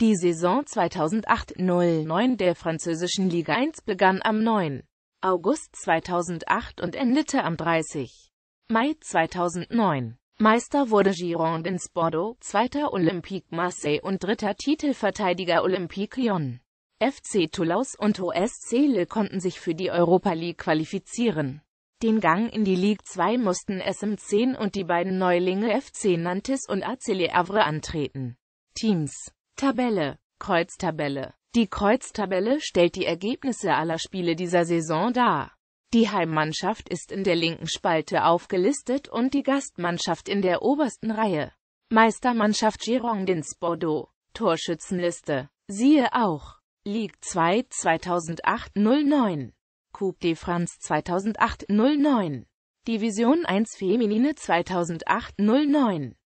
Die Saison 2008-09 der französischen Liga 1 begann am 9. August 2008 und endete am 30. Mai 2009. Meister wurde Girondins Bordeaux, zweiter Olympique Marseille und dritter Titelverteidiger Olympique Lyon. FC Toulouse und OSC Lille konnten sich für die Europa League qualifizieren. Den Gang in die Ligue 2 mussten SM10 und die beiden Neulinge FC Nantes und AC Le Havre antreten. Teams Tabelle Kreuztabelle Die Kreuztabelle stellt die Ergebnisse aller Spiele dieser Saison dar. Die Heimmannschaft ist in der linken Spalte aufgelistet und die Gastmannschaft in der obersten Reihe. Meistermannschaft Girondins Bordeaux Torschützenliste Siehe auch Ligue 2 2008-09 Coupe de France 2008-09 Division 1 Feminine 2008-09